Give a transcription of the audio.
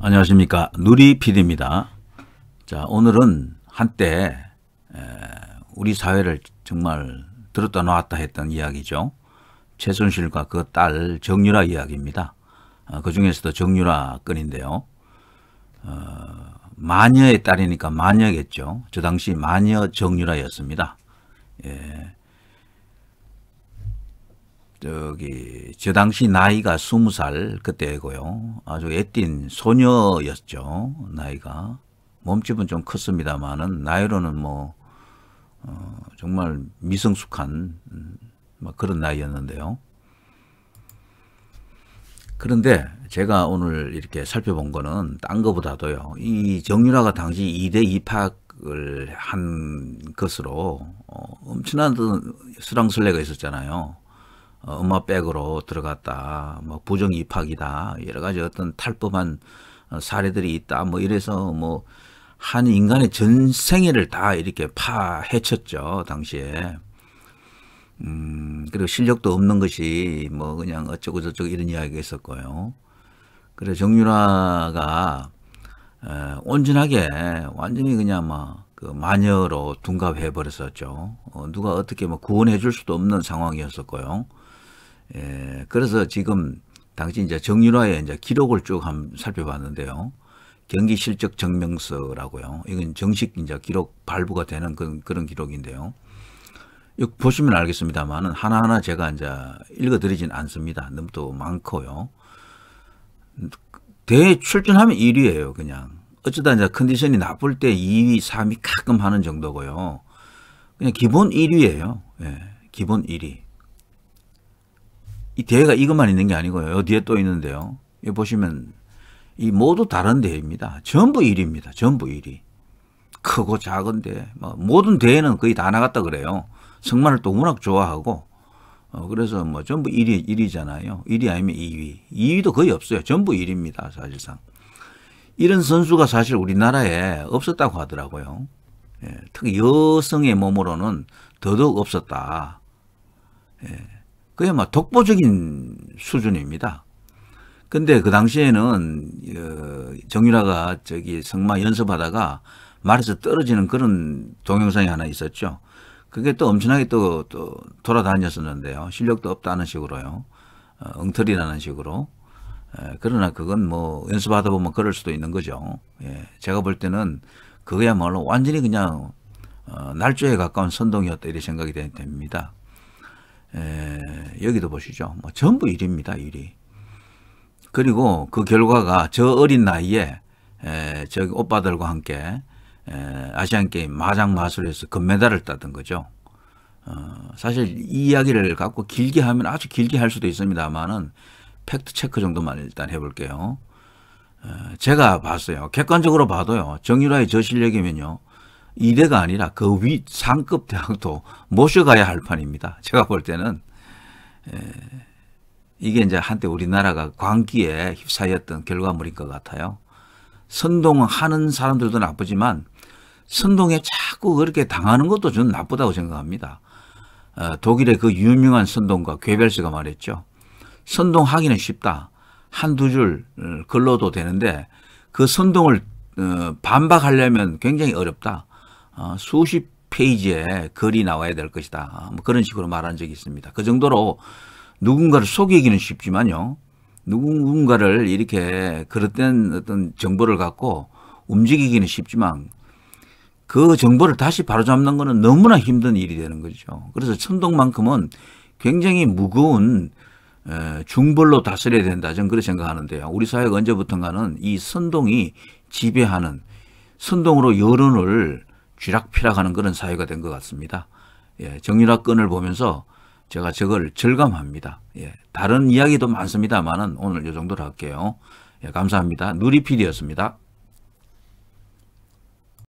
안녕하십니까 누리피디입니다. 자 오늘은 한때 우리 사회를 정말 들었다 놓았다 했던 이야기죠. 최순실과 그 딸 정유라 이야기입니다. 어, 그 중에서도 정유라 건인데요. 어, 마녀의 딸이니까 마녀겠죠. 저 당시 마녀 정유라였습니다. 예, 저기 저 당시 나이가 스무 살 그때고요. 아주 애띤 소녀였죠. 나이가 몸집은 좀 컸습니다만은 나이로는 뭐 어, 정말 미성숙한 음, 막 뭐 그런 나이였는데요. 그런데 제가 오늘 이렇게 살펴본 거는 딴 거보다도요. 이 정유라가 당시 2대 입학을 한 것으로 어, 엄청난 수랑설레가 있었잖아요. 어, 엄마백으로 들어갔다, 뭐 부정 입학이다, 여러 가지 어떤 탈법한 어, 사례들이 있다, 뭐 이래서 뭐 한 인간의 전 생애를 다 이렇게 파헤쳤죠 당시에. 음, 그리고 실력도 없는 것이 뭐 그냥 어쩌고 저쩌고 이런 이야기가 있었고요. 그래 정유라가 에, 온전하게 완전히 그냥 막그 마녀로 둔갑해 버렸었죠. 어, 누가 어떻게 뭐 구원해 줄 수도 없는 상황이었었고요. 예, 그래서 지금 당시 이제 정윤화의 이제 기록을 쭉 한번 살펴봤는데요. 경기 실적 증명서라고요. 이건 정식 이제 기록 발부가 되는 그런, 그런 기록인데요. 여기 보시면 알겠습니다만은 하나하나 제가 이제 읽어드리진 않습니다. 너무 또 많고요. 대출전하면 1위에요 그냥. 어쩌다 이제 컨디션이 나쁠 때 2위, 3위 가끔 하는 정도고요. 그냥 기본 1위에요 예, 기본 1위. 이 대회가 이것만 있는 게 아니고요. 뒤에 또 있는데요. 여기 보시면 이 모두 다른 대회입니다. 전부 1위입니다. 전부 1위. 크고 작은 대회. 뭐 모든 대회는 거의 다 나갔다 그래요. 승마를 또 워낙 좋아하고 어, 그래서 뭐 전부 1위, 1위잖아요. 1위 아니면 2위. 2위도 거의 없어요. 전부 1위입니다. 사실상. 이런 선수가 사실 우리나라에 없었다고 하더라고요. 예, 특히 여성의 몸으로는 더더욱 없었다. 예. 그게말뭐 독보적인 수준입니다. 근데 그 당시에는 어, 정유라가 저기 성마 연습하다가 말에서 떨어지는 그런 동영상이 하나 있었죠. 그게 또 엄청나게 또, 또 돌아다녔었는데요. 실력도 없다는 식으로요. 어, 엉터리라는 식으로. 에, 그러나 그건 뭐 연습하다 보면 그럴 수도 있는 거죠. 예, 제가 볼 때는 그거야말로 완전히 그냥 어, 날조에 가까운 선동이었다 이렇게 생각이 됩니다. 에, 여기도 보시죠. 뭐 전부 일입니다, 일이. 그리고 그 결과가 저 어린 나이에 에, 저기 오빠들과 함께 에, 아시안게임 마장마술에서 금메달을 따던 거죠. 어, 사실 이 이야기를 갖고 길게 하면 아주 길게 할 수도 있습니다만은 팩트 체크 정도만 일단 해볼게요. 에, 어, 제가 봤어요. 객관적으로 봐도요. 정유라의 저 실력이면요. 이래가 아니라 그 위 상급 대학도 모셔가야 할 판입니다. 제가 볼 때는 이게 이제 한때 우리나라가 광기에 휩싸였던 결과물인 것 같아요. 선동하는 사람들도 나쁘지만 선동에 자꾸 그렇게 당하는 것도 저는 나쁘다고 생각합니다. 어, 독일의 그 유명한 선동과괴별스가 말했죠. 선동하기는 쉽다. 한두 줄 글로도 어, 되는데 그 선동을 어, 반박하려면 굉장히 어렵다. 어, 수십 페이지에 글이 나와야 될 것이다. 뭐 그런 식으로 말한 적이 있습니다. 그 정도로 누군가를 속이기는 쉽지만요. 누군가를 이렇게 그릇된 어떤 정보를 갖고 움직이기는 쉽지만 그 정보를 다시 바로잡는 것은 너무나 힘든 일이 되는 거죠. 그래서 천동만큼은 굉장히 무거운 중벌로 다스려야 된다. 저는 그렇게 생각하는데요. 우리 사회가 언제부턴가는 이 선동이 지배하는 선동으로 여론을 쥐락피락하는 그런 사회가 된 것 같습니다. 예, 정유라건을 보면서 제가 저걸 절감합니다. 예, 다른 이야기도 많습니다만 오늘 이 정도로 할게요. 예, 감사합니다. 누리피디였습니다.